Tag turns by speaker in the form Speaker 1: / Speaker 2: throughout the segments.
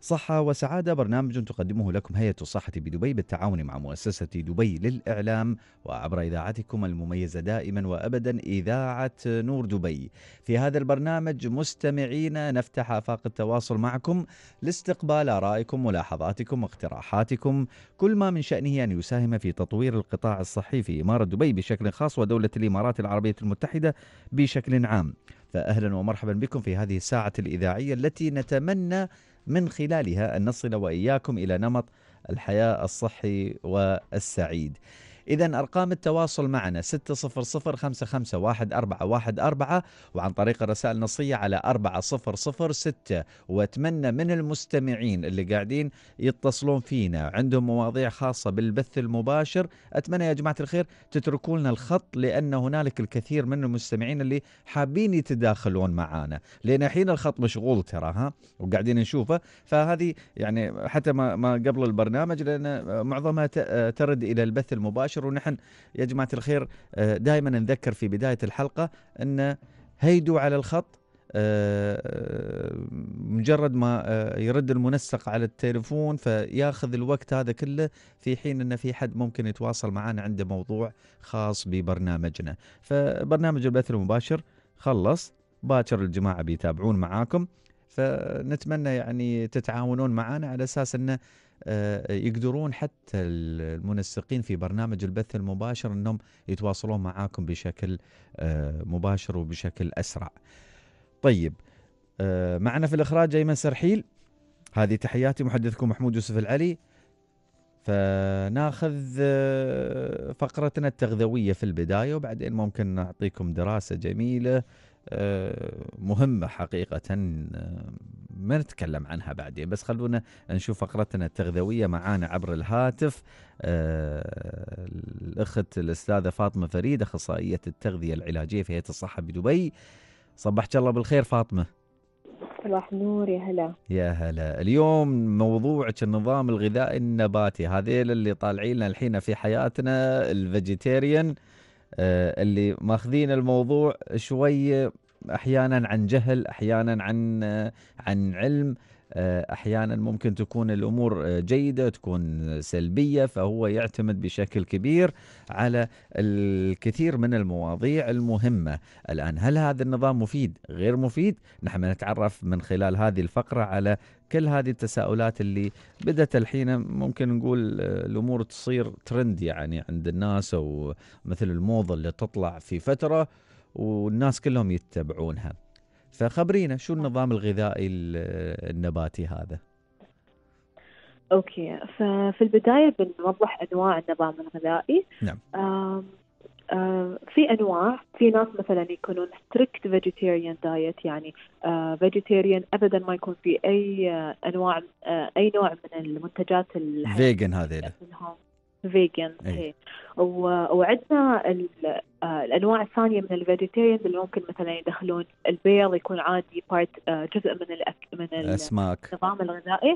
Speaker 1: صحة وسعادة برنامج تقدمه لكم هيئة الصحة بدبي بالتعاون مع مؤسسة دبي للإعلام وعبر إذاعتكم المميزة دائما وأبدا إذاعة نور دبي في هذا البرنامج مستمعين نفتح آفاق التواصل معكم لاستقبال آرائكم ملاحظاتكم واقتراحاتكم كل ما من شأنه أن يساهم في تطوير القطاع الصحي في إمارة دبي بشكل خاص ودولة الإمارات العربية المتحدة بشكل عام فأهلا ومرحبا بكم في هذه الساعة الإذاعية التي نتمنى من خلالها أن نصل وإياكم إلى نمط الحياة الصحي والسعيد إذا أرقام التواصل معنا 600 وعن طريق الرسائل النصية على 4006 وأتمنى من المستمعين اللي قاعدين يتصلون فينا عندهم مواضيع خاصة بالبث المباشر أتمنى يا جماعة الخير تتركوا لنا الخط لأن هنالك الكثير من المستمعين اللي حابين يتداخلون معانا لأن الحين الخط مشغول ترى ها وقاعدين نشوفه فهذه يعني حتى ما قبل البرنامج لأن معظمها ترد إلى البث المباشر مباشر ونحن يا جماعه الخير آه، دائما نذكر في بدايه الحلقه ان هيدوا على الخط آه، مجرد ما آه، يرد المنسق على التليفون فياخذ الوقت هذا كله في حين أن في حد ممكن يتواصل معنا عنده موضوع خاص ببرنامجنا فبرنامج البث المباشر خلص باكر الجماعه بيتابعون معاكم فنتمنى يعني تتعاونون معنا على اساس انه آه، يقدرون حتى المنسقين في برنامج البث المباشر انهم يتواصلون معاكم بشكل آه، مباشر وبشكل اسرع. طيب آه، معنا في الاخراج ايمن سرحيل هذه تحياتي محدثكم محمود يوسف العلي فناخذ فقرتنا التغذويه في البدايه وبعدين ممكن نعطيكم دراسه جميله آه، مهمة حقيقة آه، ما نتكلم عنها بعدين بس خلونا نشوف فقرتنا التغذوية معانا عبر الهاتف آه، الأخت الأستاذة فاطمة فريد أخصائية التغذية العلاجية في هيئة الصحة بدبي صبحت الله بالخير فاطمة
Speaker 2: صباح النور يا هلا
Speaker 1: يا هلا اليوم موضوعك النظام الغذائي النباتي هذيل اللي طالعين لنا الحين في حياتنا الفيجيتيريان آه، اللي ماخذين الموضوع شوي احيانا عن جهل احيانا عن آه، عن علم آه، احيانا ممكن تكون الامور آه، جيده تكون سلبيه فهو يعتمد بشكل كبير على الكثير من المواضيع المهمه الان هل هذا النظام مفيد غير مفيد نحن نتعرف من خلال هذه الفقره على كل هذه التساؤلات اللي بدات الحين ممكن نقول آه، الامور تصير ترند يعني عند الناس او مثل الموضه اللي تطلع في فتره والناس كلهم يتبعونها فخبرينا شو النظام الغذائي النباتي هذا
Speaker 2: اوكي ففي البدايه بنوضح انواع النظام الغذائي نعم آم في انواع في ناس مثلا يكونون ستريكت فيجيتيريان دايت يعني فيجيتيريان ابدا ما يكون في اي انواع اي نوع من المنتجات الفيجن هذيلا فيجن إيه. وعندنا آه، الانواع الثانيه من الفيجيتيريان اللي ممكن مثلا يدخلون البيض يكون عادي بارت آه، جزء من الأك... من الاسماك النظام الغذائي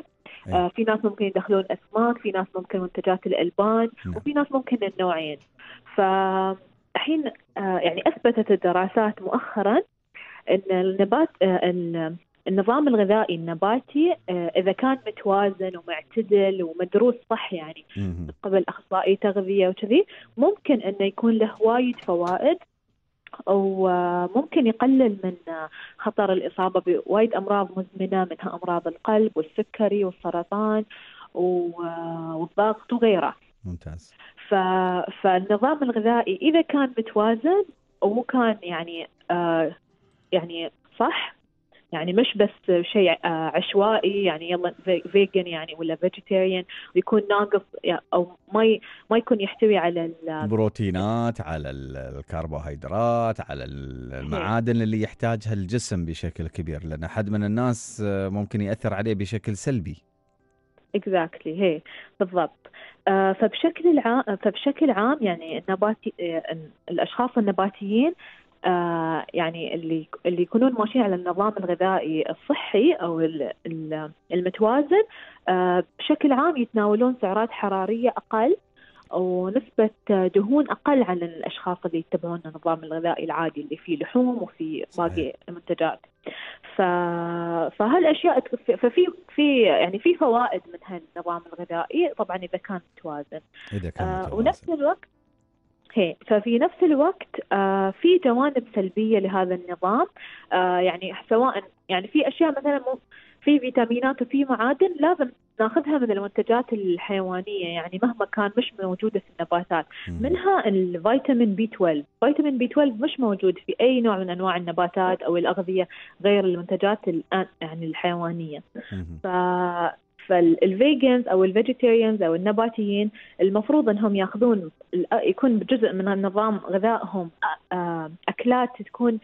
Speaker 2: أي. آه، في ناس ممكن يدخلون اسماك في ناس ممكن منتجات الالبان نعم. وفي ناس ممكن النوعين ف الحين يعني اثبتت الدراسات مؤخرا ان النبات النظام الغذائي النباتي آه، اذا كان متوازن ومعتدل ومدروس صح يعني من قبل اخصائي تغذيه وكذي ممكن انه يكون له وايد فوائد وممكن يقلل من خطر الإصابة بوايد أمراض مزمنة منها أمراض القلب والسكري والسرطان والضغط وغيره ممتاز ف... فالنظام الغذائي إذا كان متوازن وكان يعني آه يعني صح يعني مش بس شيء آه، عشوائي يعني يلا فيجن يعني ولا فيجيتيريان ويكون ناقص او ما ما يكون يحتوي على
Speaker 1: البروتينات على الكربوهيدرات على المعادن اللي يحتاجها الجسم بشكل كبير لان حد من الناس آه، ممكن ياثر عليه بشكل سلبي
Speaker 2: اكزاكتلي هي بالضبط آه، فبشكل العام فبشكل عام يعني النباتي الاشخاص النباتيين آه، يعني اللي اللي يكونون ماشيين على النظام الغذائي الصحي او المتوازن آه، بشكل عام يتناولون سعرات حراريه اقل ونسبة دهون أقل عن الأشخاص اللي يتبعون النظام الغذائي العادي اللي فيه لحوم وفي باقي المنتجات ف... فهالأشياء ففي في يعني في فوائد من هالنظام الغذائي طبعا إذا كان متوازن إذا كان آه، متوازن. آه ونفس الوقت اوكي ففي نفس الوقت آه في جوانب سلبيه لهذا النظام آه يعني سواء يعني في اشياء مثلا مو في فيتامينات وفي معادن لازم ناخذها من المنتجات الحيوانيه يعني مهما كان مش موجوده في النباتات منها الفيتامين بي 12 فيتامين بي 12 مش موجود في اي نوع من انواع النباتات او الاغذيه غير المنتجات يعني الحيوانيه ف فالفيجنز او الفيجيتيريانز او النباتيين المفروض انهم ياخذون يكون جزء من نظام غذائهم اكلات تكون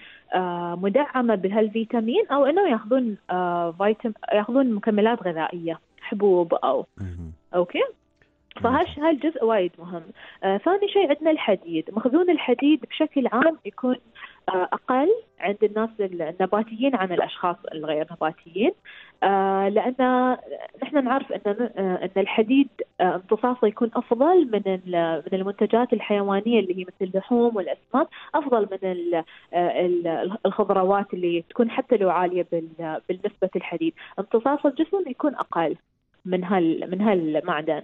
Speaker 2: مدعمه بهالفيتامين او انه ياخذون فيتامين ياخذون مكملات غذائيه حبوب او اوكي فهش هالجزء وايد مهم آه، ثاني شيء عندنا الحديد مخزون الحديد بشكل عام يكون آه، اقل عند الناس النباتيين عن الاشخاص الغير نباتيين آه، لان نحن نعرف ان ان الحديد امتصاصه يكون افضل من من المنتجات الحيوانيه اللي هي مثل اللحوم والاسماك افضل من الخضروات اللي تكون حتى لو عاليه بالنسبه الحديد امتصاص الجسم يكون اقل من هال من هالمعدن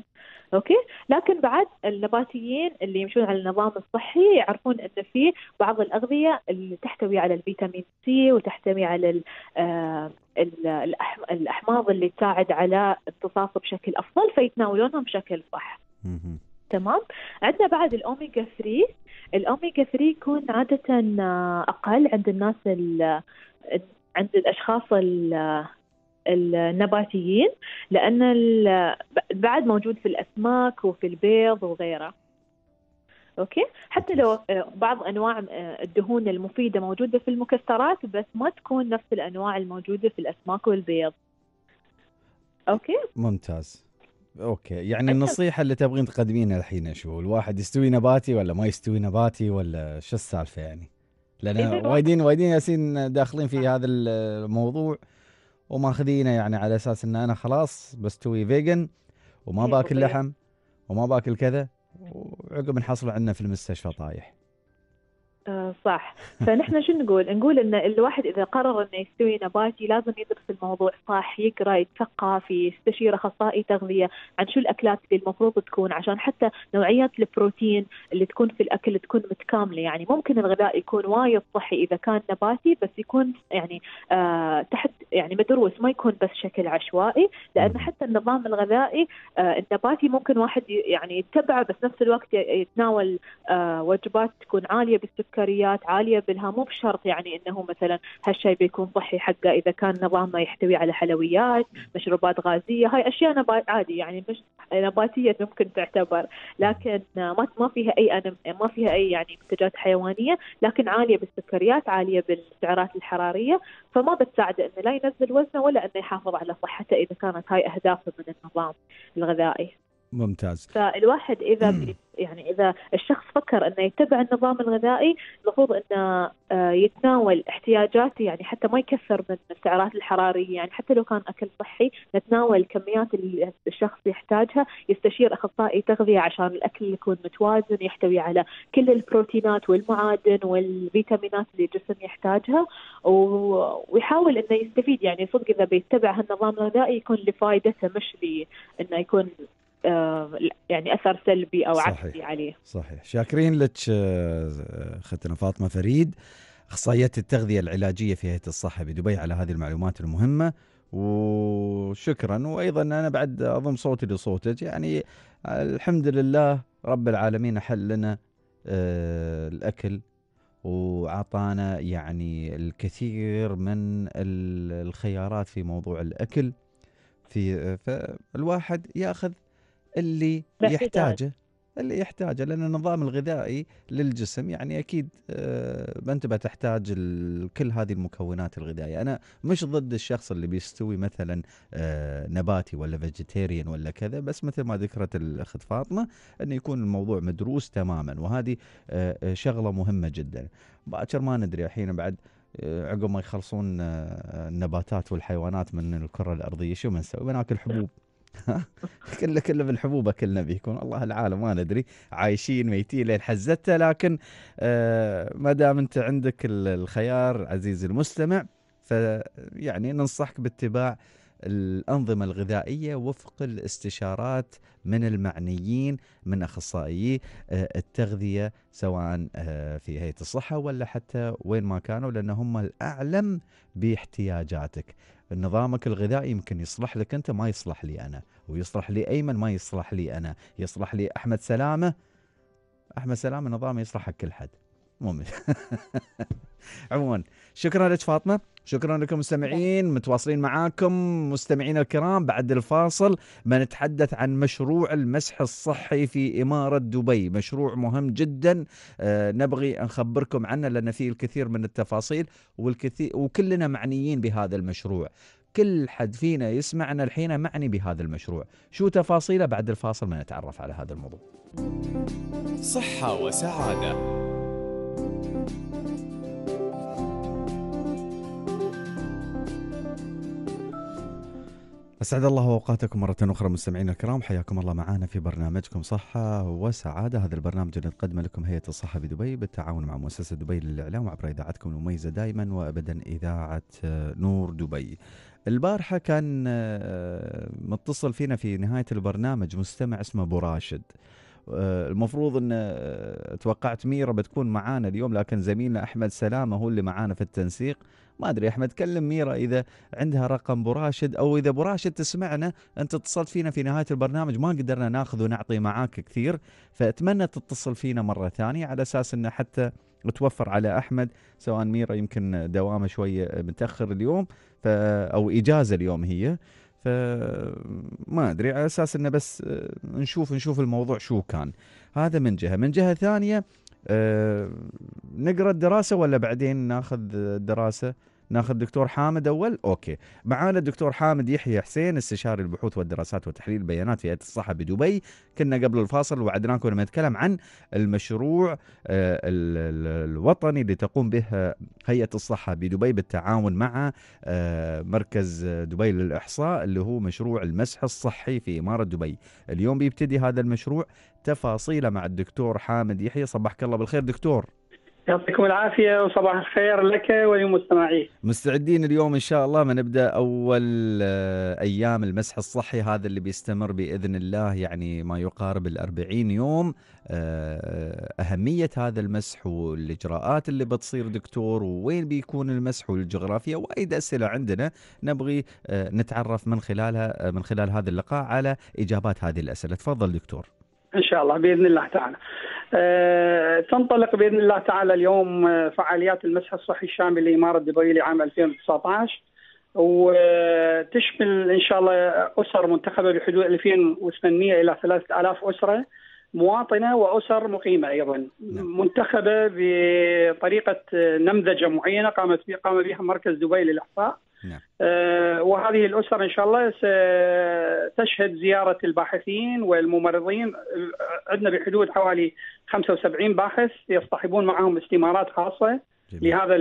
Speaker 2: اوكي لكن بعد النباتيين اللي يمشون على النظام الصحي يعرفون ان في بعض الاغذيه اللي تحتوي على الفيتامين سي وتحتوي على آه، الاحماض اللي تساعد على امتصاص بشكل افضل فيتناولونهم بشكل صح تمام عندنا بعد الاوميجا 3 الاوميجا 3 يكون عاده آه، اقل عند الناس عند الاشخاص النباتيين لأن بعد موجود في الأسماك وفي البيض وغيره اوكي حتى لو آه، بعض انواع آه، الدهون المفيده موجوده في المكسرات بس ما تكون نفس الانواع الموجوده في الاسماك والبيض اوكي
Speaker 1: ممتاز اوكي يعني النصيحه اللي تبغين تقدمينها الحين شو الواحد يستوي نباتي ولا ما يستوي نباتي ولا شو السالفه يعني لان إيه، وايدين وايدين ياسين داخلين في هذا الموضوع وماخذينه يعني على اساس ان انا خلاص بستوي فيجن وما إيه، باكل لحم وما باكل كذا وعقب نحصل عندنا في المستشفى طايح
Speaker 2: آه، صح فنحن شو نقول نقول ان الواحد اذا قرر انه يستوي نباتي لازم يدرس الموضوع صح يقرا يتثقف يستشير اخصائي تغذيه عن شو الاكلات اللي المفروض تكون عشان حتى نوعيات البروتين اللي تكون في الاكل تكون متكامله يعني ممكن الغذاء يكون وايد صحي اذا كان نباتي بس يكون يعني آه تحت يعني مدروس ما يكون بس شكل عشوائي لان حتى النظام الغذائي آه النباتي ممكن واحد يعني يتبعه بس نفس الوقت يتناول آه وجبات تكون عاليه بالسكر سكريات عاليه بالها مو بشرط يعني انه مثلا هالشيء بيكون صحي حقه اذا كان نظامه يحتوي على حلويات مشروبات غازيه هاي اشياء نبات عادي يعني مش نباتيه ممكن تعتبر لكن ما ما فيها اي أنم ما فيها اي يعني منتجات حيوانيه لكن عاليه بالسكريات عاليه بالسعرات الحراريه فما بتساعده انه لا ينزل وزنه ولا انه يحافظ على صحته اذا كانت هاي اهدافه من النظام الغذائي. ممتاز فالواحد اذا يعني اذا الشخص فكر انه يتبع النظام الغذائي المفروض انه آه، يتناول احتياجاته يعني حتى ما يكثر من السعرات الحراريه يعني حتى لو كان اكل صحي نتناول الكميات اللي الشخص يحتاجها يستشير اخصائي تغذيه عشان الاكل يكون متوازن يحتوي على كل البروتينات والمعادن والفيتامينات اللي الجسم يحتاجها ويحاول انه يستفيد يعني صدق اذا بيتبع هالنظام الغذائي يكون لفائدته مش لي انه يكون آه، يعني اثر سلبي او صحيح. عكسي عليه.
Speaker 1: صحيح، شاكرين لك اختنا آه، فاطمه فريد اخصائيه التغذيه العلاجيه في هيئه الصحه بدبي على هذه المعلومات المهمه وشكرا وايضا انا بعد اضم صوتي لصوتك يعني الحمد لله رب العالمين حل لنا آه، الاكل وعطانا يعني الكثير من الخيارات في موضوع الاكل في فالواحد ياخذ اللي
Speaker 3: يحتاجه
Speaker 1: اللي يحتاجه لان النظام الغذائي للجسم يعني اكيد آه، انت بتحتاج كل هذه المكونات الغذائيه، انا مش ضد الشخص اللي بيستوي مثلا آه، نباتي ولا فيجيتيريان ولا كذا بس مثل ما ذكرت الاخت فاطمه انه يكون الموضوع مدروس تماما وهذه آه، شغله مهمه جدا. باكر ما ندري الحين بعد عقب ما يخلصون النباتات والحيوانات من الكره الارضيه شو بنسوي؟ بناكل حبوب كله كله بالحبوب اكلنا بيكون والله العالم ما ندري عايشين ميتين لين حزتها لكن آه، ما دام انت عندك الخيار عزيزي المستمع فيعني ننصحك باتباع الأنظمة الغذائية وفق الاستشارات من المعنيين من أخصائيي آه، التغذية سواء آه، في هيئة الصحة ولا حتى وين ما كانوا لأن هم الأعلم باحتياجاتك نظامك الغذائي يمكن يصلح لك انت ما يصلح لي انا ويصلح لي ايمن ما يصلح لي انا يصلح لي احمد سلامه احمد سلامه نظامه يصلح حق كل حد مو عموما شكرا لك فاطمه شكرا لكم مستمعين نعم. متواصلين معاكم مستمعين الكرام بعد الفاصل بنتحدث عن مشروع المسح الصحي في إمارة دبي مشروع مهم جدا آه، نبغي نخبركم عنه لأن فيه الكثير من التفاصيل والكثير وكلنا معنيين بهذا المشروع كل حد فينا يسمعنا الحين معني بهذا المشروع شو تفاصيله بعد الفاصل ما نتعرف على هذا الموضوع صحة وسعادة أسعد الله أوقاتكم مرة أخرى مستمعينا الكرام حياكم الله معنا في برنامجكم صحة وسعادة هذا البرنامج اللي نقدمه لكم هيئة الصحة بدبي بالتعاون مع مؤسسة دبي للإعلام وعبر إذاعتكم المميزة دائما وأبدا إذاعة نور دبي البارحة كان آه، متصل فينا في نهاية البرنامج مستمع اسمه أبو راشد آه، المفروض ان آه، توقعت ميرا بتكون معانا اليوم لكن زميلنا احمد سلامه هو اللي معانا في التنسيق ما ادري احمد كلم ميرا اذا عندها رقم ابو راشد او اذا ابو راشد تسمعنا انت اتصلت فينا في نهايه البرنامج ما قدرنا ناخذ ونعطي معاك كثير فاتمنى تتصل فينا مره ثانيه على اساس انه حتى توفر على احمد سواء ميرا يمكن دوامه شويه متاخر اليوم ف او اجازه اليوم هي ف ما ادري على اساس انه بس نشوف نشوف الموضوع شو كان هذا من جهه من جهه ثانيه آه، نقرا الدراسه ولا بعدين ناخذ الدراسه ناخذ دكتور حامد اول اوكي معانا الدكتور حامد يحيى حسين استشاري البحوث والدراسات وتحليل البيانات في هيئه الصحه بدبي كنا قبل الفاصل وعدناكم لما نتكلم عن المشروع آه، الوطني اللي تقوم به هيئه الصحه بدبي بالتعاون مع آه، مركز دبي للاحصاء اللي هو مشروع المسح الصحي في اماره دبي اليوم بيبتدي هذا المشروع تفاصيله مع الدكتور حامد يحيى صباحك الله بالخير دكتور
Speaker 4: يعطيكم العافية وصباح الخير لك ولمستمعيك.
Speaker 1: مستعدين اليوم إن شاء الله ما نبدأ أول آه، أيام المسح الصحي هذا اللي بيستمر بإذن الله يعني ما يقارب الأربعين يوم آه، آه، أهمية هذا المسح والإجراءات اللي بتصير دكتور ووين بيكون المسح والجغرافية وايد أسئلة عندنا نبغي نتعرف من خلالها من خلال هذا اللقاء على إجابات هذه الأسئلة تفضل دكتور
Speaker 4: ان شاء الله باذن الله تعالى. أه تنطلق باذن الله تعالى اليوم آه، فعاليات المسح الصحي الشامل لاماره دبي لعام 2019 وتشمل ان شاء الله اسر منتخبه بحدود 2800 الى 3000 اسره مواطنه واسر مقيمه ايضا نعم. منتخبه بطريقه آه، نمذجه معينه قامت قام بها مركز دبي للاحصاء نعم. آه، وهذه الأسر إن شاء الله ستشهد زيارة الباحثين والممرضين عندنا بحدود حوالي 75 باحث يصطحبون معهم استمارات خاصة جميل. لهذا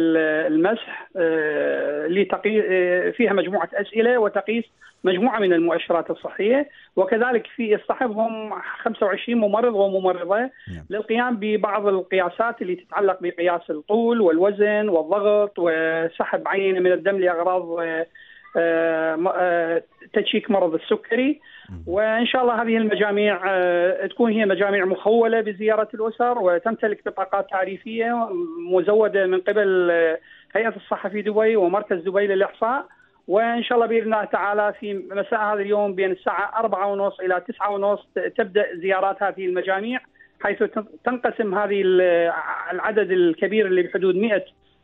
Speaker 4: المسح آه، آه، فيها مجموعة أسئلة وتقيس مجموعة من المؤشرات الصحية وكذلك في يصطحبهم 25 ممرض وممرضة نعم. للقيام ببعض القياسات اللي تتعلق بقياس الطول والوزن والضغط وسحب عينة من الدم لأغراض آه، آه، آه، تشيك مرض السكري وان شاء الله هذه المجاميع آه، تكون هي مجاميع مخوله بزياره الاسر وتمتلك بطاقات تعريفيه مزوده من قبل هيئه الصحه في دبي ومركز دبي للاحصاء وان شاء الله باذن الله تعالى في مساء هذا اليوم بين الساعه أربعة ونص الى تسعة ونص تبدا زيارات هذه المجاميع حيث تنقسم هذه العدد الكبير اللي بحدود 100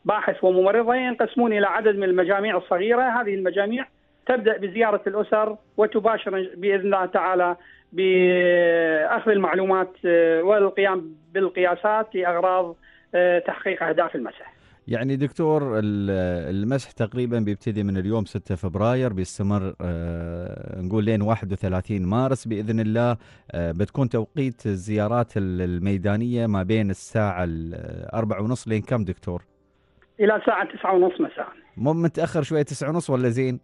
Speaker 4: باحث وممرضة ينقسمون إلى عدد من المجاميع الصغيرة هذه المجاميع تبدأ بزيارة الأسر وتباشر بإذن الله تعالى بأخذ المعلومات آه، والقيام بالقياسات لأغراض آه، تحقيق أهداف المسح
Speaker 1: يعني دكتور المسح تقريبا بيبتدي من اليوم 6 فبراير بيستمر آه، نقول لين 31 مارس باذن الله بتكون توقيت الزيارات الميدانيه ما بين الساعه 4 ونص لين كم دكتور؟
Speaker 4: الى الساعه 9:30 مساء
Speaker 1: مو متاخر شويه 9:30 ولا زين؟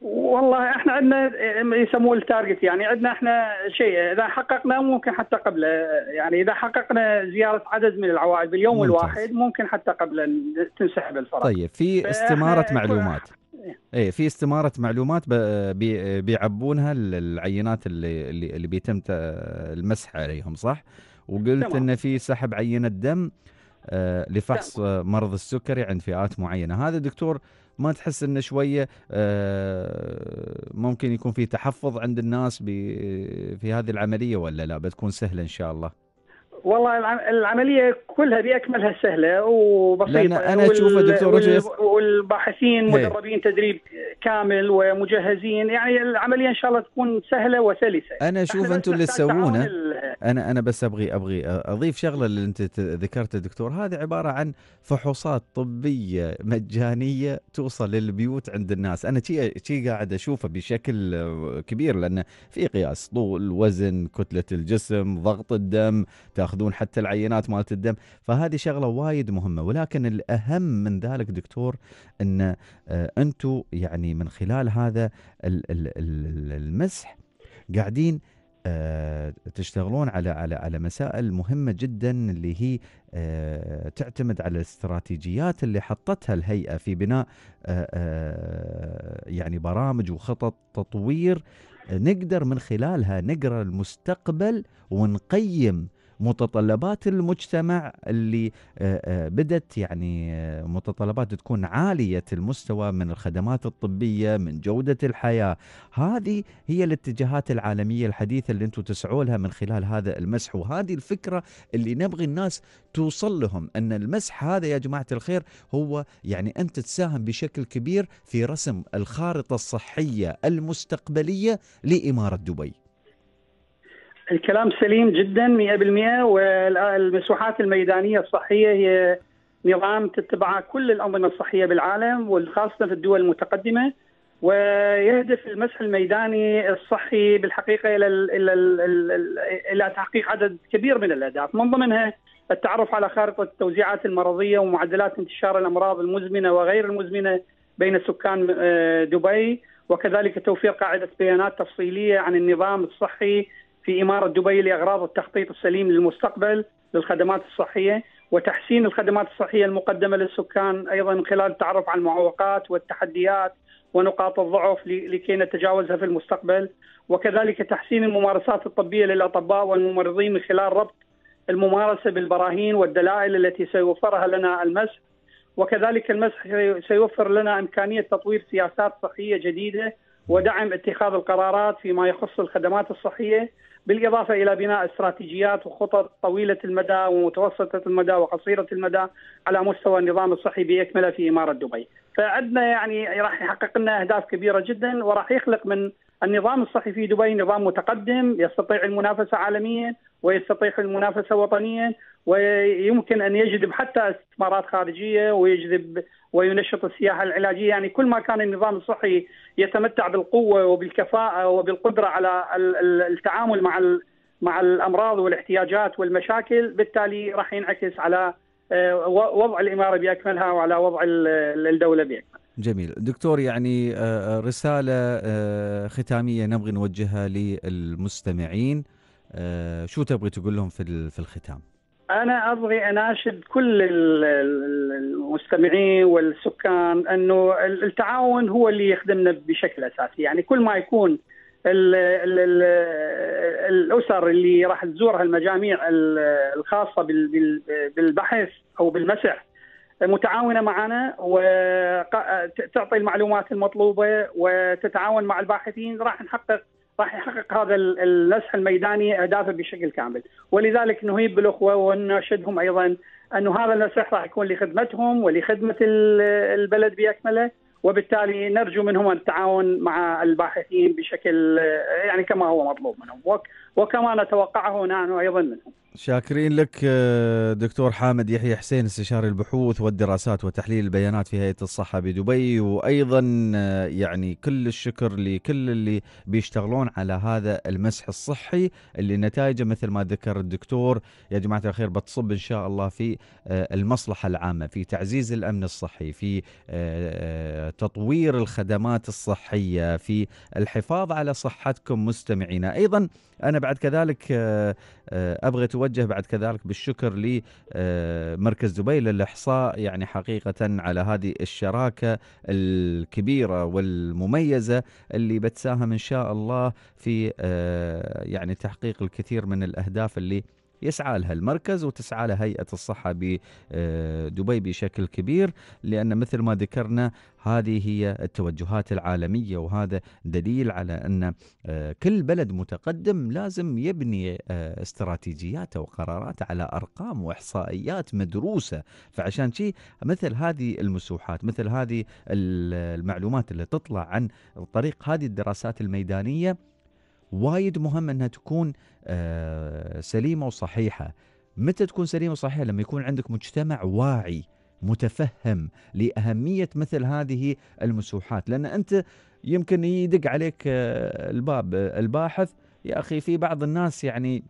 Speaker 4: والله احنا عندنا إيه، يسموه التارجت يعني عندنا احنا شيء اذا حققنا ممكن حتى قبل يعني اذا حققنا زياره عدد من العوائل باليوم ممتاز. الواحد ممكن حتى قبل تنسحب الفرق طيب في استماره معلومات إيه.
Speaker 1: ايه في استماره معلومات بيعبونها العينات اللي اللي بيتم المسح عليهم صح؟ وقلت ان في سحب عينه دم آه، لفحص مرض السكري عند فئات معينه هذا دكتور ما تحس انه شويه آه، ممكن يكون في تحفظ عند الناس في هذه العمليه ولا لا بتكون سهله ان شاء الله
Speaker 4: والله العمليه كلها باكملها سهله وبسيطه انا اشوف دكتور رجل والباحثين مدربين تدريب كامل ومجهزين يعني العمليه ان شاء الله تكون سهله وسلسه
Speaker 1: انا اشوف انتم اللي تسوونه انا انا بس ابغي ابغي اضيف شغله اللي انت ذكرتها دكتور هذه عباره عن فحوصات طبيه مجانيه توصل للبيوت عند الناس انا شي قاعد اشوفه بشكل كبير لان في قياس طول وزن كتله الجسم ضغط الدم تاخذ ياخذون حتى العينات مالت الدم فهذه شغله وايد مهمه ولكن الاهم من ذلك دكتور ان آه، انتم يعني من خلال هذا المسح قاعدين آه، تشتغلون على على على مسائل مهمه جدا اللي هي آه، تعتمد على الاستراتيجيات اللي حطتها الهيئه في بناء يعني برامج وخطط تطوير نقدر من خلالها نقرا المستقبل ونقيم متطلبات المجتمع اللي آه، آه، بدت يعني آه، متطلبات تكون عاليه المستوى من الخدمات الطبيه من جوده الحياه هذه هي الاتجاهات العالميه الحديثه اللي انتم تسعوا لها من خلال هذا المسح وهذه الفكره اللي نبغي الناس توصل لهم ان المسح هذا يا جماعه الخير هو يعني انت تساهم بشكل كبير في رسم الخارطه الصحيه المستقبليه لاماره دبي
Speaker 4: الكلام سليم جدا 100% والمسوحات الميدانيه الصحيه هي نظام تتبعه كل الانظمه الصحيه بالعالم وخاصه في الدول المتقدمه ويهدف المسح الميداني الصحي بالحقيقه الى الـ الى الـ الى تحقيق عدد كبير من الاهداف من ضمنها التعرف على خارطه التوزيعات المرضيه ومعدلات انتشار الامراض المزمنه وغير المزمنه بين سكان آه، دبي وكذلك توفير قاعده بيانات تفصيليه عن النظام الصحي في إمارة دبي لأغراض التخطيط السليم للمستقبل للخدمات الصحية وتحسين الخدمات الصحية المقدمة للسكان أيضا من خلال التعرف على المعوقات والتحديات ونقاط الضعف لكي نتجاوزها في المستقبل وكذلك تحسين الممارسات الطبية للأطباء والممرضين من خلال ربط الممارسة بالبراهين والدلائل التي سيوفرها لنا المسح وكذلك المسح سيوفر لنا إمكانية تطوير سياسات صحية جديدة ودعم اتخاذ القرارات فيما يخص الخدمات الصحية بالإضافة إلى بناء استراتيجيات وخطط طويلة المدى ومتوسطة المدى وقصيرة المدى على مستوى النظام الصحي بأكمله في إمارة دبي فعندنا يعني راح يحقق لنا أهداف كبيرة جدا وراح يخلق من النظام الصحي في دبي نظام متقدم يستطيع المنافسة عالميا ويستطيع المنافسة وطنيا ويمكن أن يجذب حتى استثمارات خارجية ويجذب وينشط السياحه العلاجيه يعني كل ما كان النظام الصحي يتمتع بالقوه وبالكفاءه وبالقدره على التعامل مع مع الامراض والاحتياجات والمشاكل بالتالي راح ينعكس على آه، وضع الاماره باكملها وعلى وضع الدوله باكملها
Speaker 1: جميل دكتور يعني آه، آه، رسالة ختامية نبغي نوجهها للمستمعين شو تبغي تقول لهم في الختام
Speaker 4: انا ابغي اناشد كل المستمعين والسكان انه التعاون هو اللي يخدمنا بشكل اساسي يعني كل ما يكون الـ الـ الـ الاسر اللي راح تزورها المجاميع الخاصه بالبحث او بالمسح متعاونة معنا وتعطي المعلومات المطلوبة وتتعاون مع الباحثين راح نحقق راح يحقق هذا النسخ الميداني اهدافه بشكل كامل، ولذلك نهيب بالاخوه ونرشدهم ايضا انه هذا النسخ راح يكون لخدمتهم ولخدمه البلد باكمله، وبالتالي نرجو منهم التعاون مع الباحثين بشكل يعني كما هو مطلوب منهم وكما نتوقعه نحن ايضا منهم.
Speaker 1: شاكرين لك آه، دكتور حامد يحيى حسين استشاري البحوث والدراسات وتحليل البيانات في هيئه الصحه بدبي وايضا آه، يعني كل الشكر لكل اللي بيشتغلون على هذا المسح الصحي اللي نتائجه مثل ما ذكر الدكتور يا جماعه الخير بتصب ان شاء الله في آه، المصلحه العامه في تعزيز الامن الصحي في تطوير الخدمات الصحيه في الحفاظ على صحتكم مستمعينا ايضا انا بعد كذلك ابغى نتوجه بعد كذلك بالشكر لمركز آه، دبي للإحصاء يعني حقيقة على هذه الشراكة الكبيرة والمميزة اللي بتساهم إن شاء الله في آه، يعني تحقيق الكثير من الأهداف اللي يسعى لها المركز وتسعى لها هيئة الصحة بدبي آه، بشكل كبير لأن مثل ما ذكرنا هذه هي التوجهات العالمية وهذا دليل على أن آه، كل بلد متقدم لازم يبني آه، استراتيجياته وقراراته على أرقام وإحصائيات مدروسة فعشان شيء مثل هذه المسوحات مثل هذه المعلومات اللي تطلع عن طريق هذه الدراسات الميدانية وايد مهم انها تكون آه، سليمه وصحيحه متى تكون سليمه وصحيحه لما يكون عندك مجتمع واعي متفهم لاهميه مثل هذه المسوحات لان انت يمكن يدق عليك آه، الباب آه، الباحث يا اخي في بعض الناس يعني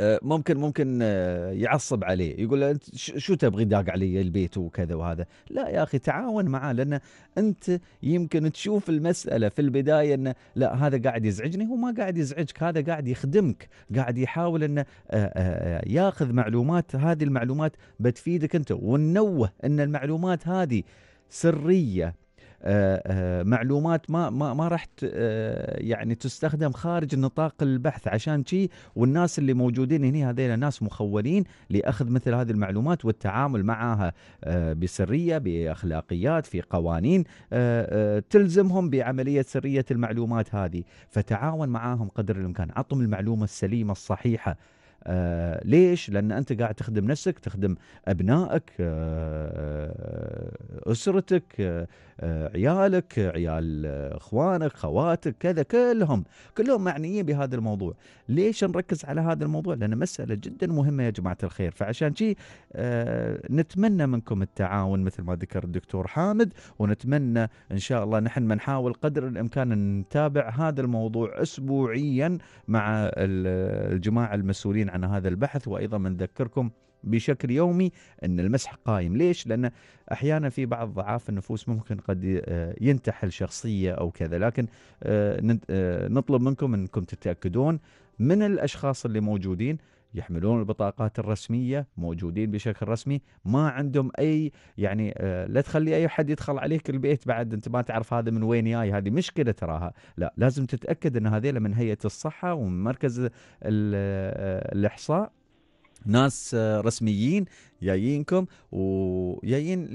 Speaker 1: آه، ممكن ممكن آه، يعصب عليه يقول له انت شو تبغي داق علي البيت وكذا وهذا لا يا اخي تعاون معاه لان انت يمكن تشوف المساله في البدايه انه لا هذا قاعد يزعجني هو ما قاعد يزعجك هذا قاعد يخدمك قاعد يحاول انه آه، ياخذ معلومات هذه المعلومات بتفيدك انت وننوه ان المعلومات هذه سريه آه، آه، معلومات ما ما ما راح آه، يعني تستخدم خارج نطاق البحث عشان شيء والناس اللي موجودين هنا هذيل ناس مخولين لاخذ مثل هذه المعلومات والتعامل معها بسريه باخلاقيات في قوانين تلزمهم بعمليه سريه المعلومات هذه فتعاون معاهم قدر الامكان عطهم المعلومه السليمه الصحيحه آه ليش؟ لان انت قاعد تخدم نفسك، تخدم ابنائك، آه, آه، اسرتك، آه،, آه عيالك، عيال اخوانك، خواتك، كذا كلهم، كلهم معنيين بهذا الموضوع، ليش نركز على هذا الموضوع؟ لانه مساله جدا مهمه يا جماعه الخير، فعشان شي آه، نتمنى منكم التعاون مثل ما ذكر الدكتور حامد، ونتمنى ان شاء الله نحن نحاول قدر الامكان نتابع هذا الموضوع اسبوعيا مع الجماعه المسؤولين عن عن هذا البحث وايضا بنذكركم بشكل يومي ان المسح قائم ليش لان احيانا في بعض ضعاف النفوس ممكن قد آه، ينتحل شخصيه او كذا لكن آه، آه، نطلب منكم انكم تتاكدون من الاشخاص اللي موجودين يحملون البطاقات الرسمية موجودين بشكل رسمي ما عندهم أي يعني آه، لا تخلي أي حد يدخل عليك البيت بعد أنت ما تعرف هذا من وين جاي هذه مشكلة تراها لا لازم تتأكد أن هذيلا من هيئة الصحة ومن مركز آه، الإحصاء ناس آه، رسميين جايينكم وجايين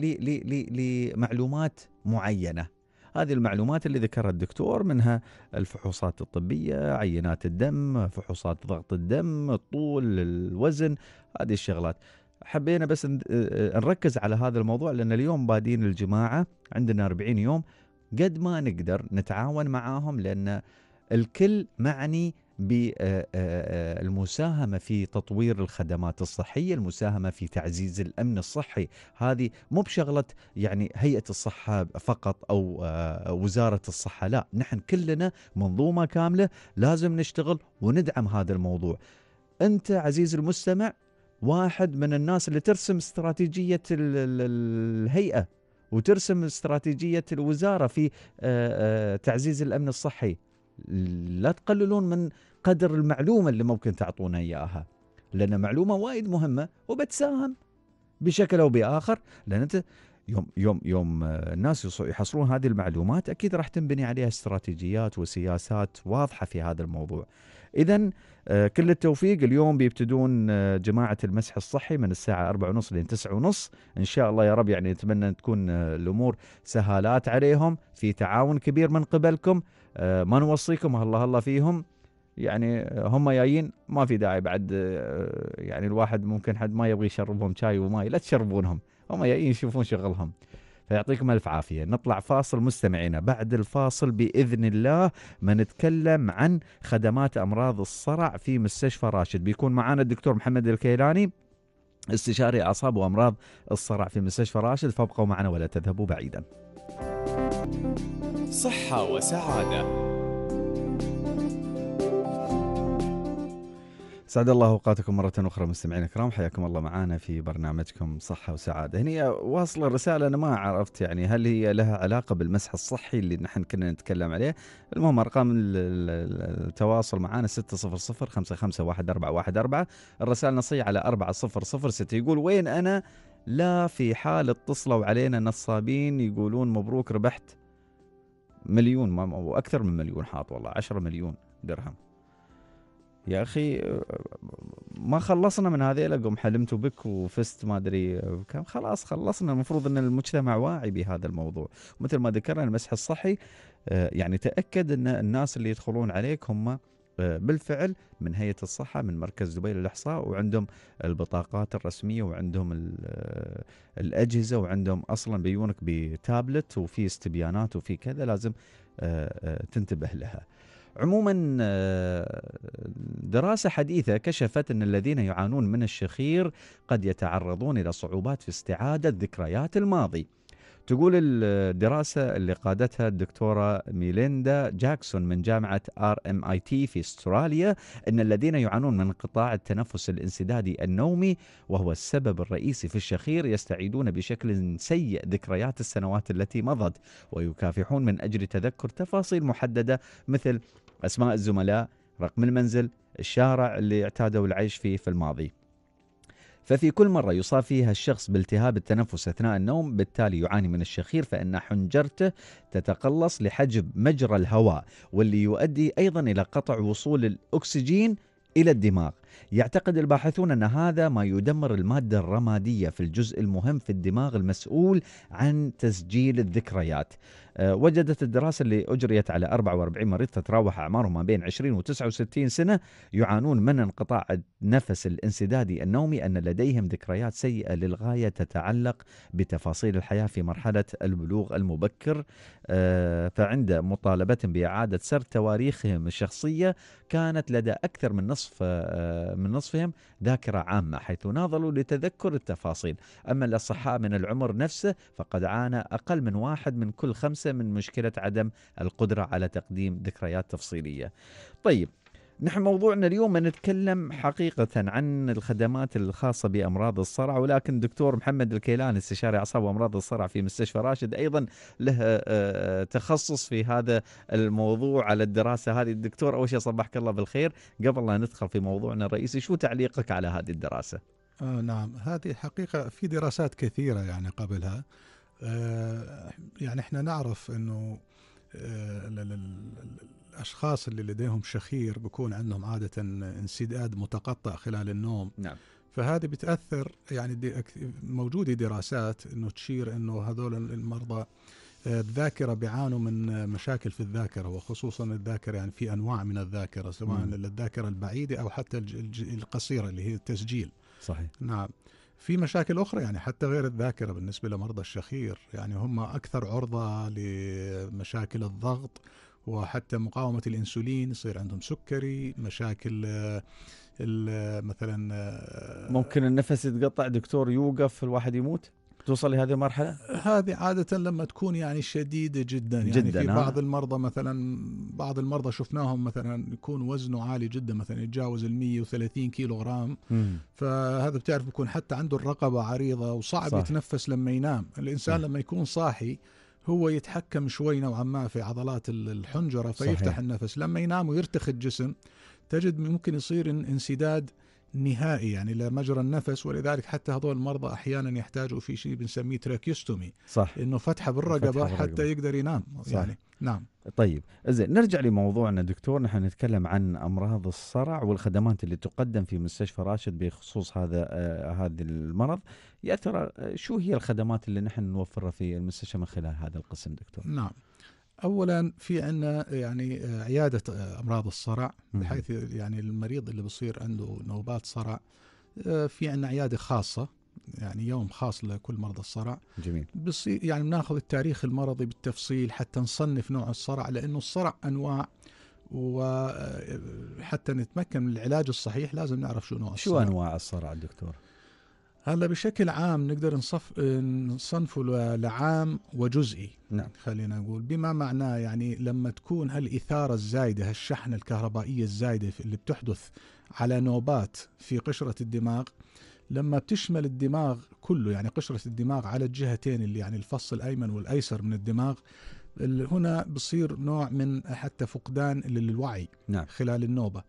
Speaker 1: لمعلومات معينه هذه المعلومات اللي ذكرها الدكتور منها الفحوصات الطبية عينات الدم فحوصات ضغط الدم الطول الوزن هذه الشغلات حبينا بس آه، نركز على هذا الموضوع لأن اليوم بادين الجماعة عندنا 40 يوم قد ما نقدر نتعاون معاهم لأن الكل معني بالمساهمه في تطوير الخدمات الصحيه، المساهمه في تعزيز الامن الصحي، هذه مو بشغله يعني هيئه الصحه فقط او آه، وزاره الصحه، لا، نحن كلنا منظومه كامله لازم نشتغل وندعم هذا الموضوع. انت عزيز المستمع واحد من الناس اللي ترسم استراتيجيه الهيئه وترسم استراتيجيه الوزاره في آه، آه، تعزيز الامن الصحي لا تقللون من قدر المعلومة اللي ممكن تعطونا إياها لأن معلومة وايد مهمة وبتساهم بشكل أو بآخر لأن أنت يوم يوم يوم الناس يحصلون هذه المعلومات اكيد راح تنبني عليها استراتيجيات وسياسات واضحه في هذا الموضوع. اذا آه، كل التوفيق اليوم بيبتدون آه، جماعة المسح الصحي من الساعة أربعة ونص لين تسعة ونص إن شاء الله يا رب يعني نتمنى تكون آه، الأمور سهالات عليهم في تعاون كبير من قبلكم ما نوصيكم الله الله فيهم يعني هم جايين ما في داعي بعد يعني الواحد ممكن حد ما يبغى يشربهم شاي وماي لا تشربونهم هم جايين يشوفون شغلهم فيعطيكم ألف عافية نطلع فاصل مستمعينا بعد الفاصل بإذن الله بنتكلم عن خدمات أمراض الصرع في مستشفى راشد بيكون معنا الدكتور محمد الكيلاني استشاري أعصاب وأمراض الصرع في مستشفى راشد فابقوا معنا ولا تذهبوا بعيدا صحة وسعادة سعد الله اوقاتكم مرة اخرى مستمعينا الكرام حياكم الله معنا في برنامجكم صحة وسعادة، هنا واصلة الرسالة انا ما عرفت يعني هل هي لها علاقة بالمسح الصحي اللي نحن كنا نتكلم عليه، المهم ارقام التواصل معنا 600 الرسالة نصية على 4006 يقول وين انا؟ لا في حال اتصلوا علينا نصابين يقولون مبروك ربحت مليون واكثر من مليون حاط والله 10 مليون درهم يا اخي ما خلصنا من هذه لكم حلمت بك وفزت ما ادري كم خلاص خلصنا المفروض ان المجتمع واعي بهذا الموضوع مثل ما ذكرنا المسح الصحي آه، يعني تاكد ان الناس اللي يدخلون عليك هم آه، بالفعل من هيئه الصحه من مركز دبي للاحصاء وعندهم البطاقات الرسميه وعندهم آه، الاجهزه وعندهم اصلا بيونك بتابلت وفي استبيانات وفي كذا لازم تنتبه لها. عموما آه، دراسة حديثة كشفت أن الذين يعانون من الشخير قد يتعرضون إلى صعوبات في استعادة ذكريات الماضي تقول الدراسة اللي قادتها الدكتورة ميليندا جاكسون من جامعة ار ام اي تي في استراليا ان الذين يعانون من انقطاع التنفس الانسدادي النومي وهو السبب الرئيسي في الشخير يستعيدون بشكل سيء ذكريات السنوات التي مضت ويكافحون من اجل تذكر تفاصيل محددة مثل أسماء الزملاء رقم المنزل الشارع اللي اعتادوا العيش فيه في الماضي ففي كل مرة يصاب فيها الشخص بالتهاب التنفس أثناء النوم بالتالي يعاني من الشخير فإن حنجرته تتقلص لحجب مجرى الهواء واللي يؤدي أيضا إلى قطع وصول الأكسجين إلى الدماغ يعتقد الباحثون أن هذا ما يدمر المادة الرمادية في الجزء المهم في الدماغ المسؤول عن تسجيل الذكريات آه، وجدت الدراسة اللي أجريت على 44 مريض تتراوح أعمارهم ما بين 20 و 69 سنة يعانون من انقطاع النفس الانسدادي النومي أن لديهم ذكريات سيئة للغاية تتعلق بتفاصيل الحياة في مرحلة البلوغ المبكر آه، فعند مطالبتهم بإعادة سرد تواريخهم الشخصية كانت لدى أكثر من نصف آه، من نصفهم ذاكرة عامة حيث ناضلوا لتذكر التفاصيل أما الأصحاء من العمر نفسه فقد عانى أقل من واحد من كل خمسة وليس من مشكلة عدم القدرة على تقديم ذكريات تفصيلية طيب نحن موضوعنا اليوم نتكلم حقيقة عن الخدمات الخاصة بأمراض الصرع ولكن دكتور محمد الكيلان استشاري أعصاب وأمراض الصرع في مستشفى راشد أيضا له آه، تخصص في هذا الموضوع على الدراسة هذه الدكتور أول شيء صبحك الله بالخير قبل لا ندخل في موضوعنا الرئيسي شو تعليقك على هذه الدراسة؟
Speaker 3: آه نعم هذه حقيقة في دراسات كثيرة يعني قبلها آه، يعني احنا نعرف انه آه، الاشخاص اللي لديهم شخير بيكون عندهم عاده انسداد متقطع خلال النوم نعم فهذه بتاثر يعني موجوده دراسات انه تشير انه هذول المرضى آه، الذاكرة بيعانوا من مشاكل في الذاكرة وخصوصا الذاكرة يعني في أنواع من الذاكرة سواء الذاكرة البعيدة أو حتى القصيرة اللي هي التسجيل صحيح نعم في مشاكل أخرى يعني حتى غير الذاكرة بالنسبة لمرضى الشخير يعني هم أكثر عرضة لمشاكل الضغط وحتى مقاومة الأنسولين يصير عندهم سكري مشاكل مثلا آه، ممكن النفس يتقطع دكتور يوقف الواحد يموت
Speaker 1: توصل لهذه المرحلة؟
Speaker 3: هذه عادة لما تكون يعني شديدة جدا يعني جداً في بعض المرضى مثلا بعض المرضى شفناهم مثلا يكون وزنه عالي جدا مثلا يتجاوز ال 130 كيلو غرام مم. فهذا بتعرف يكون حتى عنده الرقبة عريضة وصعب صح. يتنفس لما ينام، الإنسان مم. لما يكون صاحي هو يتحكم شوي نوعا ما في عضلات الحنجرة فيفتح صحيح. النفس، لما ينام ويرتخي الجسم تجد ممكن يصير انسداد نهائي يعني لمجرى النفس ولذلك حتى هذول المرضى احيانا يحتاجوا في شيء بنسميه تراكيستومي صح انه فتحه بالرقبه, بالرقبة حتى يقدر ينام صح. يعني نعم طيب
Speaker 1: زين نرجع لموضوعنا دكتور نحن نتكلم عن امراض الصرع والخدمات اللي تقدم في مستشفى راشد بخصوص هذا آه هذا المرض يا ترى آه، شو هي الخدمات اللي نحن نوفرها في المستشفى من خلال هذا القسم دكتور
Speaker 3: نعم اولا في عندنا يعني آه، عياده آه، امراض الصرع بحيث يعني المريض اللي بصير عنده نوبات صرع آه، في عندنا عياده خاصه يعني يوم خاص لكل مرضى الصرع جميل بصير يعني بناخذ التاريخ المرضي بالتفصيل حتى نصنف نوع الصرع لانه الصرع انواع وحتى نتمكن من العلاج الصحيح لازم نعرف شو نوع الصرع شو انواع الصرع دكتور؟ هلا بشكل عام نقدر نصف نصنفه لعام وجزئي نعم خلينا نقول بما معناه يعني لما تكون هالاثاره الزايده هالشحنه الكهربائيه الزايده اللي بتحدث على نوبات في قشره الدماغ لما بتشمل الدماغ كله يعني قشره الدماغ على الجهتين اللي يعني الفص الايمن والايسر من الدماغ هنا بصير نوع من حتى فقدان للوعي نعم. خلال النوبه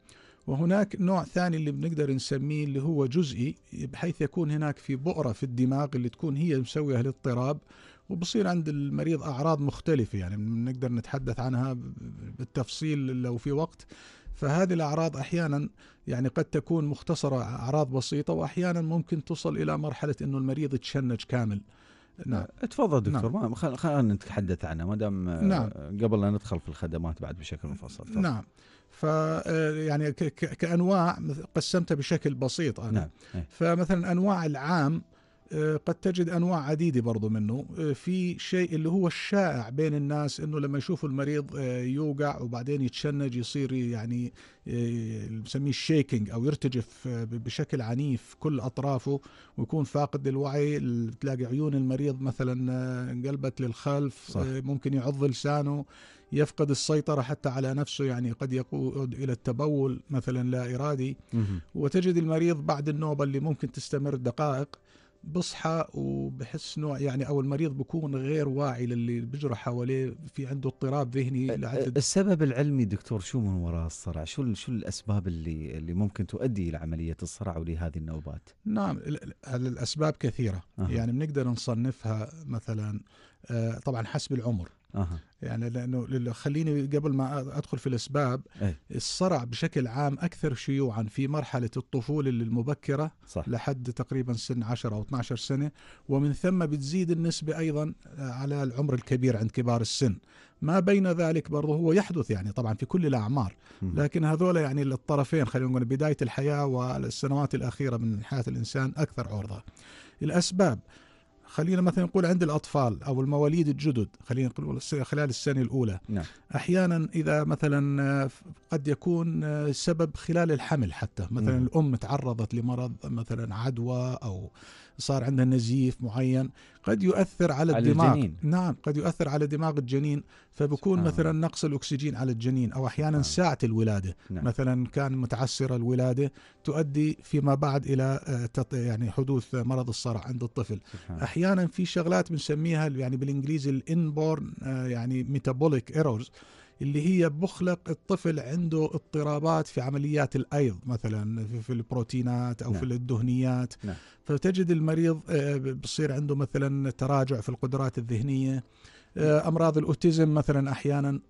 Speaker 3: وهناك نوع ثاني اللي بنقدر نسميه اللي هو جزئي بحيث يكون هناك في بؤرة في الدماغ اللي تكون هي مسوية الاضطراب وبصير عند المريض أعراض مختلفة يعني بنقدر نتحدث عنها بالتفصيل لو في وقت فهذه الأعراض أحيانا يعني قد تكون مختصرة أعراض بسيطة وأحيانا ممكن تصل إلى مرحلة أنه المريض يتشنج كامل نعم آه، تفضل دكتور نعم.
Speaker 1: خلينا نتحدث عنها ما دام آه، نعم. قبل لا ندخل في الخدمات بعد بشكل مفصل نعم
Speaker 3: ف يعني كانواع قسمتها بشكل بسيط انا نعم. نعم. فمثلا انواع العام آه، قد تجد انواع عديده برضو منه آه، في شيء اللي هو الشائع بين الناس انه لما يشوفوا المريض آه، يوقع وبعدين يتشنج يصير يعني بنسميه الشيكينج او يرتجف بشكل عنيف كل اطرافه ويكون فاقد للوعي تلاقي عيون المريض مثلا انقلبت للخلف صح. ممكن يعض لسانه يفقد السيطرة حتى على نفسه يعني قد يقود إلى التبول مثلا لا إرادي وتجد المريض بعد النوبة اللي ممكن تستمر دقائق بصحى وبحس نوع يعني او المريض بكون غير واعي للي بجرح حواليه في عنده اضطراب ذهني لعدد
Speaker 1: السبب العلمي دكتور شو من وراء الصرع؟ شو شو الاسباب اللي اللي ممكن تؤدي الى عمليه الصرع ولهذه النوبات؟ نعم
Speaker 3: الاسباب كثيره أه. يعني بنقدر نصنفها مثلا آه، طبعا حسب العمر أه. يعني لانه خليني قبل ما ادخل في الاسباب أي. الصرع بشكل عام اكثر شيوعا في مرحله الطفوله المبكره صح. لحد تقريبا سن 10 او 12 سنه ومن ثم بتزيد النسبه ايضا آه، على العمر الكبير عند كبار السن ما بين ذلك برضه هو يحدث يعني طبعا في كل الاعمار لكن هذول يعني الطرفين خلينا نقول بدايه الحياه والسنوات الاخيره من حياه الانسان اكثر عرضه الاسباب خلينا مثلا نقول عند الأطفال أو المواليد الجدد خلينا نقول خلال السنة الأولى نعم. أحيانا إذا مثلا آه، قد يكون آه، سبب خلال الحمل حتى مثلا نعم. الأم تعرضت لمرض مثلا عدوى أو صار عندها نزيف معين قد يؤثر على, على الدماغ الجنين. نعم قد يؤثر على دماغ الجنين فبكون آه. مثلا نقص الاكسجين على الجنين او احيانا آه. ساعه الولاده نعم. مثلا كان متعسره الولاده تؤدي فيما بعد الى آه، يعني حدوث مرض الصرع عند الطفل سبحان. احيانا في شغلات بنسميها يعني بالانجليزي الانبورن آه، يعني ميتابوليك ايرورز اللي هي بخلق الطفل عنده اضطرابات في عمليات الايض مثلا في البروتينات او نعم. في الدهنيات نعم. فتجد المريض آه، بصير عنده مثلا تراجع في القدرات الذهنيه آه، امراض الاوتيزم مثلا احيانا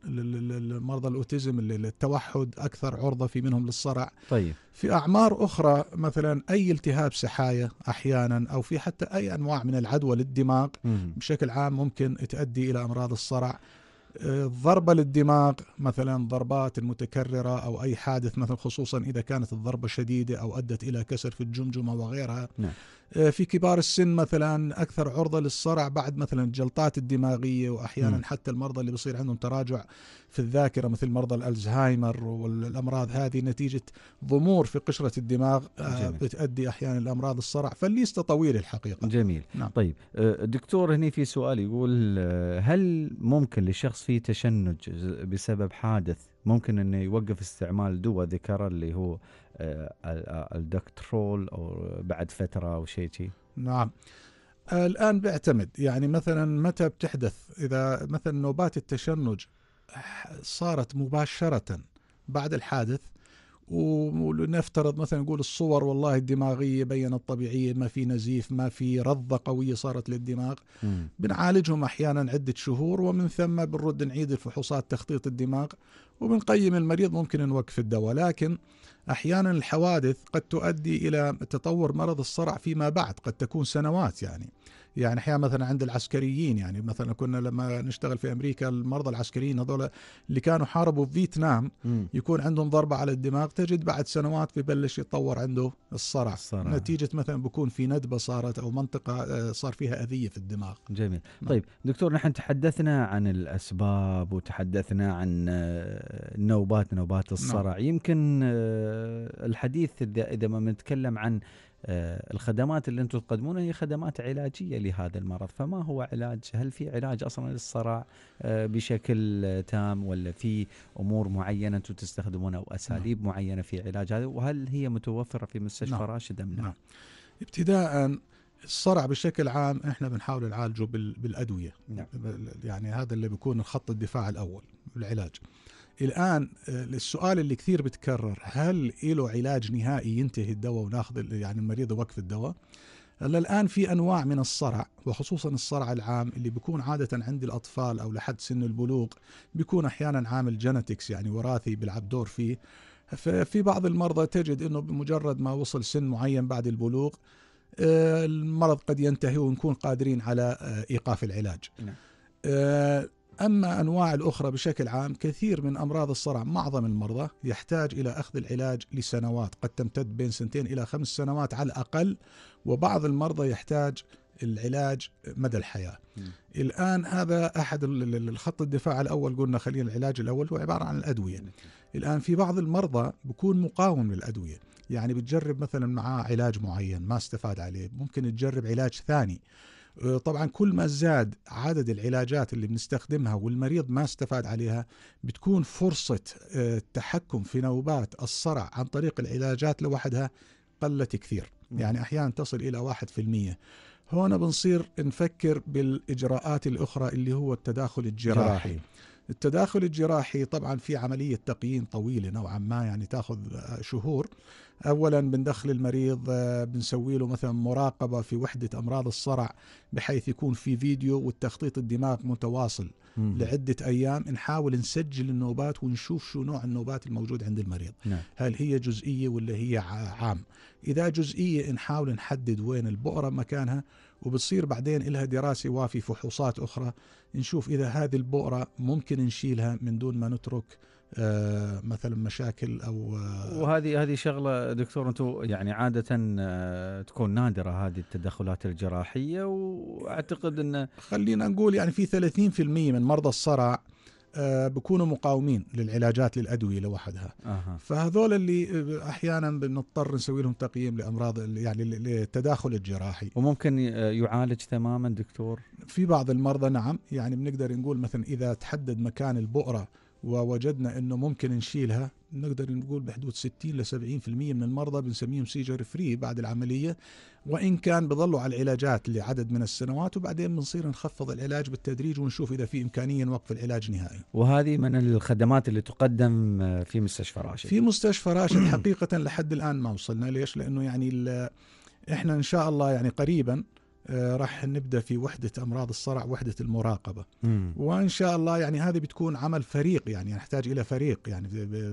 Speaker 3: مرضى الاوتيزم التوحد اكثر عرضه في منهم للصرع طيب في اعمار اخرى مثلا اي التهاب سحايا احيانا او في حتى اي انواع من العدوى للدماغ بشكل عام ممكن تؤدي الى امراض الصرع الضربة للدماغ مثلا ضربات المتكررة أو أي حادث مثلا خصوصا إذا كانت الضربة شديدة أو أدت إلى كسر في الجمجمة وغيرها نعم. آه، في كبار السن مثلا اكثر عرضه للصرع بعد مثلا الجلطات الدماغيه واحيانا م. حتى المرضى اللي بيصير عندهم تراجع في الذاكره مثل مرضى الالزهايمر والامراض هذه نتيجه ضمور في قشره الدماغ آه، جميل. بتؤدي احيانا لامراض الصرع فالليست طويله الحقيقه
Speaker 1: جميل نعم. طيب آه، دكتور هني في سؤال يقول هل ممكن لشخص فيه تشنج بسبب حادث ممكن انه يوقف استعمال دواء ذكر اللي هو آه، آه، الدكترول او بعد فتره او شيء شي.
Speaker 3: نعم الان بيعتمد يعني مثلا متى بتحدث اذا مثلا نوبات التشنج صارت مباشره بعد الحادث ونفترض مثلا نقول الصور والله الدماغيه بينت طبيعيه ما في نزيف ما في رضه قويه صارت للدماغ مم. بنعالجهم احيانا عده شهور ومن ثم بنرد نعيد الفحوصات تخطيط الدماغ وبنقيم المريض ممكن نوقف الدواء لكن احيانا الحوادث قد تؤدي الى تطور مرض الصرع فيما بعد قد تكون سنوات يعني يعني احيانا مثلا عند العسكريين يعني مثلا كنا لما نشتغل في امريكا المرضى العسكريين هذول اللي كانوا حاربوا في فيتنام يكون عندهم ضربه على الدماغ تجد بعد سنوات ببلش يتطور عنده الصرع, الصرع. نتيجه مثلا بكون في ندبه صارت او منطقه آه، صار فيها اذيه في الدماغ
Speaker 1: جميل ما. نعم. طيب دكتور نحن تحدثنا عن الاسباب وتحدثنا عن آه، نوبات نوبات نعم. الصرع نعم. يمكن آه، الحديث اذا ما بنتكلم عن آه، الخدمات اللي انتم تقدمونها هي خدمات علاجيه لهذا المرض، فما هو علاج؟ هل في علاج اصلا للصراع آه، بشكل تام ولا في امور معينه انتم تستخدمونها او اساليب نعم. معينه في علاج هذا؟ وهل هي متوفره في
Speaker 3: مستشفى نعم. راشد ام لا؟ نعم. ابتداء الصرع بشكل عام احنا بنحاول نعالجه بالادويه نعم. يعني هذا اللي بيكون خط الدفاع الاول العلاج الان آه، السؤال اللي كثير بتكرر هل له علاج نهائي ينتهي الدواء وناخذ يعني المريض يوقف الدواء؟ هلا الان في انواع من الصرع وخصوصا الصرع العام اللي بيكون عاده عند الاطفال او لحد سن البلوغ بيكون احيانا عامل جينيتكس يعني وراثي بيلعب دور فيه ففي بعض المرضى تجد انه بمجرد ما وصل سن معين بعد البلوغ آه، المرض قد ينتهي ونكون قادرين على آه، ايقاف العلاج. نعم. أما أنواع الأخرى بشكل عام كثير من أمراض الصرع معظم المرضى يحتاج إلى أخذ العلاج لسنوات قد تمتد بين سنتين إلى خمس سنوات على الأقل وبعض المرضى يحتاج العلاج مدى الحياة م. الآن هذا أحد الخط الدفاع الأول قلنا خلينا العلاج الأول هو عبارة عن الأدوية م. الآن في بعض المرضى بكون مقاوم للأدوية يعني بتجرب مثلا معاه علاج معين ما استفاد عليه ممكن تجرب علاج ثاني آه، طبعا كل ما زاد عدد العلاجات اللي بنستخدمها والمريض ما استفاد عليها بتكون فرصة آه، التحكم في نوبات الصرع عن طريق العلاجات لوحدها قلت كثير يعني أحيانا تصل إلى 1% هون بنصير نفكر بالإجراءات الأخرى اللي هو التداخل الجراحي التداخل الجراحي طبعا في عملية تقييم طويلة نوعا ما يعني تاخذ آه، شهور اولا بندخل المريض آه، بنسوي له مثلا مراقبه في وحده امراض الصرع بحيث يكون في فيديو والتخطيط الدماغ متواصل مم. لعده ايام نحاول نسجل النوبات ونشوف شو نوع النوبات الموجود عند المريض نعم. هل هي جزئيه ولا هي عام اذا جزئيه نحاول نحدد وين البؤره مكانها وبتصير بعدين لها دراسة وافي فحوصات أخرى نشوف إذا هذه البؤرة ممكن نشيلها من دون ما نترك آه، مثلا مشاكل او آه،
Speaker 1: وهذه هذه شغله دكتور انتم
Speaker 3: يعني عاده آه، تكون نادره هذه التدخلات الجراحيه واعتقد ان خلينا نقول يعني في 30% من مرضى الصرع بكونوا مقاومين للعلاجات للادويه لوحدها أه. فهذول اللي احيانا بنضطر نسوي لهم تقييم لامراض يعني للتداخل الجراحي وممكن يعالج تماما دكتور في بعض المرضى نعم يعني بنقدر نقول مثلا اذا تحدد مكان البؤره ووجدنا انه ممكن نشيلها نقدر نقول بحدود 60 ل 70% من المرضى بنسميهم سيجر فري بعد العمليه وان كان بظلوا على العلاجات لعدد من السنوات وبعدين بنصير نخفض العلاج بالتدريج ونشوف اذا في امكانيه نوقف العلاج نهائي.
Speaker 1: وهذه من الخدمات اللي تقدم في مستشفى راشد. في
Speaker 3: مستشفى راشد حقيقه لحد الان ما وصلنا ليش؟ لانه يعني احنا ان شاء الله يعني قريبا آه، راح نبدا في وحده امراض الصرع وحده المراقبه مم. وان شاء الله يعني هذه بتكون عمل فريق يعني نحتاج الى فريق يعني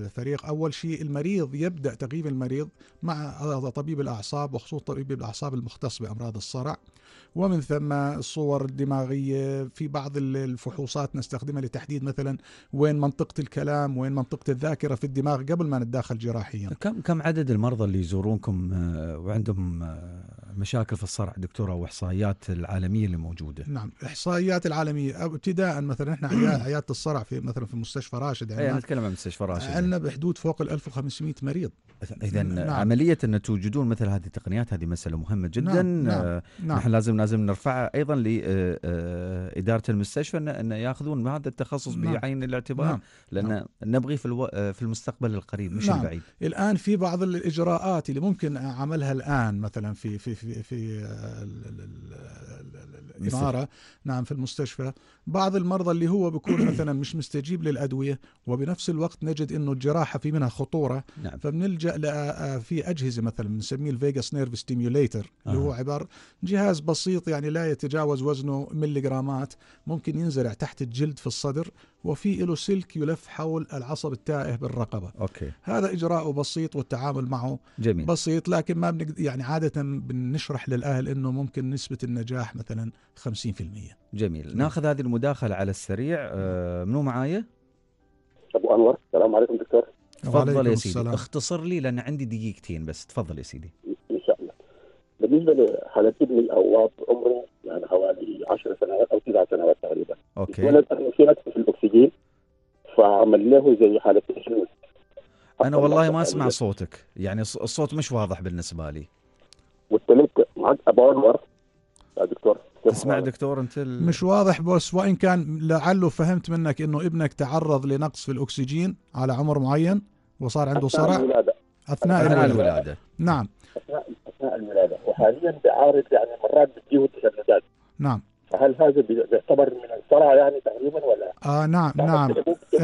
Speaker 3: فريق اول شيء المريض يبدا تقييم المريض مع طبيب الاعصاب وخصوصا طبيب الاعصاب المختص بامراض الصرع ومن ثم الصور الدماغيه في بعض الفحوصات نستخدمها لتحديد مثلا وين منطقه الكلام وين منطقه الذاكره في الدماغ قبل ما نتداخل جراحيا
Speaker 1: كم كم عدد المرضى اللي يزورونكم آه، وعندهم آه، مشاكل في الصرع دكتوره واحصائيات العالميه اللي موجوده
Speaker 3: نعم احصائيات العالميه ابتداء مثلا احنا نعم. عياده الصرع في مثلا في مستشفى راشد إيه، عندنا نتكلم عن مستشفى راشد عندنا بحدود فوق ال 1500 مريض اذا نعم. عمليه
Speaker 1: ان توجدون مثل هذه التقنيات هذه مساله مهمه نعم، جدا نعم. نعم. نعم. نحن لازم لازم نرفعها ايضا لاداره آه، آه، المستشفى ان ياخذون هذا التخصص نعم. بعين الاعتبار نعم. لان نعم. نبغي في الو... في المستقبل القريب مش
Speaker 2: نعم.
Speaker 3: البعيد الان في بعض الاجراءات اللي ممكن عملها الان مثلا في في في في آه، الإمارة نعم في المستشفى بعض المرضى اللي هو بيكون مثلا مش مستجيب للادويه وبنفس الوقت نجد انه الجراحه في منها خطوره نعم. فبنلجا آه، آه، في اجهزه مثلا بنسميه الفيجاس نيرف ستيميوليتر اللي هو آه. عباره جهاز بسيط يعني لا يتجاوز وزنه مليغرامات ممكن ينزرع تحت الجلد في الصدر وفي له سلك يلف حول العصب التائه بالرقبه أوكي. هذا اجراءه بسيط والتعامل معه جميل. بسيط لكن ما بنقد... يعني عاده بنشرح للاهل انه ممكن نسبه النجاح مثلا 50%
Speaker 1: جميل ناخذ هذه مداخله على السريع آه، منو معايا؟
Speaker 2: ابو انور السلام عليكم دكتور تفضل يا سيدي السلام.
Speaker 1: اختصر لي لان عندي دقيقتين بس تفضل يا سيدي
Speaker 2: ان شاء الله بالنسبه لحاله ابني الاواب عمره يعني حوالي 10 سنوات او 9 سنوات تقريبا اوكي ولد في نقص في الاكسجين فعمل له زي حاله تشويش
Speaker 1: انا والله ما اسمع صوتك يعني الصوت مش واضح بالنسبه لي والتلك معك ابو انور يا دكتور تسمع دكتور انت ال... مش واضح
Speaker 3: بس وان كان لعله فهمت منك انه ابنك تعرض لنقص في الاكسجين على عمر معين وصار عنده صرع اثناء الولاده اثناء الولاده, نعم
Speaker 2: اثناء اثناء الولاده وحاليا بعارض يعني مرات بتجيه تشنجات نعم فهل هذا بيعتبر من الصرع يعني تقريبا ولا
Speaker 3: اه نعم نعم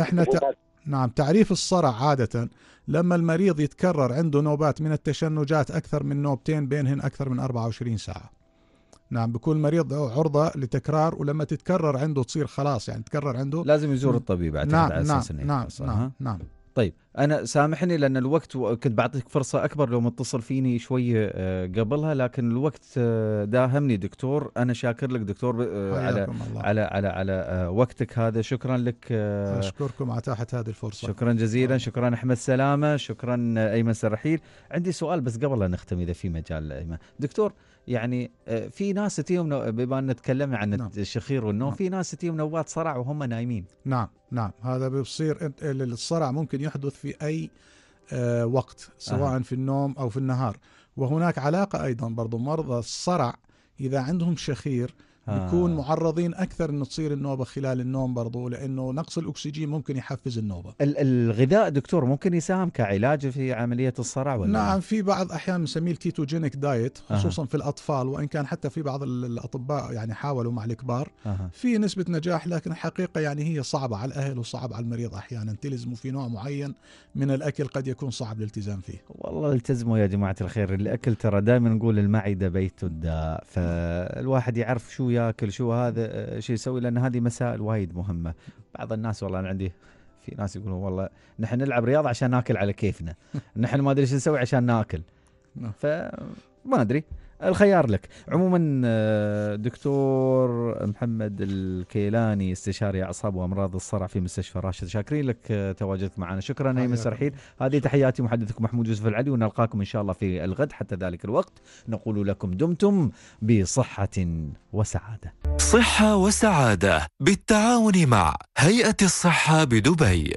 Speaker 3: احنا ت... نعم تعريف الصرع عادة لما المريض يتكرر عنده نوبات من التشنجات أكثر من نوبتين بينهن أكثر من 24 ساعة نعم بكون المريض عرضة لتكرار ولما تتكرر عنده تصير خلاص يعني تكرر عنده لازم يزور الطبيب اعتقد نعم على اساس نعم نعم, نعم, نعم
Speaker 1: طيب انا سامحني لان الوقت كنت بعطيك فرصه اكبر لو متصل فيني شوي آه، قبلها لكن الوقت آه، داهمني دكتور انا شاكر لك دكتور آه، على الله. على على على وقتك هذا شكرا لك اشكركم
Speaker 3: على اتاحه هذه الفرصه شكرا
Speaker 1: جزيلا نعم. شكرا احمد سلامه شكرا ايمن سرحيل عندي سؤال بس قبل لا نختم اذا في مجال ايمن دكتور يعني آه، في ناس تجيهم بما ان نتكلم عن نعم.
Speaker 3: الشخير والنوم نعم. في
Speaker 1: ناس تجيهم نوبات صرع وهم نايمين
Speaker 3: نعم نعم هذا بيصير الصرع ممكن يحدث في اي آه، وقت سواء أه. في النوم او في النهار وهناك علاقه ايضا برضو مرضى الصرع اذا عندهم شخير نكون آه. معرضين اكثر انه تصير النوبه خلال النوم برضو لانه نقص الاكسجين ممكن يحفز النوبه.
Speaker 1: الغذاء دكتور ممكن يساهم كعلاج في عمليه الصرع ولا؟ نعم
Speaker 3: في بعض احيانا نسميه الكيتوجينيك دايت خصوصا في الاطفال وان كان حتى في بعض الاطباء يعني حاولوا مع الكبار في نسبه نجاح لكن الحقيقه يعني هي صعبه على الاهل وصعب على المريض احيانا تلزمه في نوع معين من الاكل قد يكون صعب الالتزام فيه.
Speaker 1: والله التزموا يا جماعه الخير الاكل ترى دائما نقول المعده بيت الداء فالواحد يعرف شو ياكل شو هذا آه، شو يسوي لان هذه مسائل وايد مهمه بعض الناس والله انا عندي في ناس يقولون والله نحن نلعب رياضه عشان ناكل على كيفنا نحن ما ادري شو نسوي عشان ناكل نعم. فما ادري الخيار لك عموما آه، دكتور محمد الكيلاني استشاري اعصاب وامراض الصرع في مستشفى راشد شاكرين لك آه، تواجدك معنا شكرا هيمن سرحيل هذه تحياتي محدثكم محمود يوسف العلي ونلقاكم ان شاء الله في الغد حتى ذلك الوقت نقول لكم دمتم بصحه وسعاده صحه وسعاده
Speaker 2: بالتعاون مع هيئه
Speaker 1: الصحه بدبي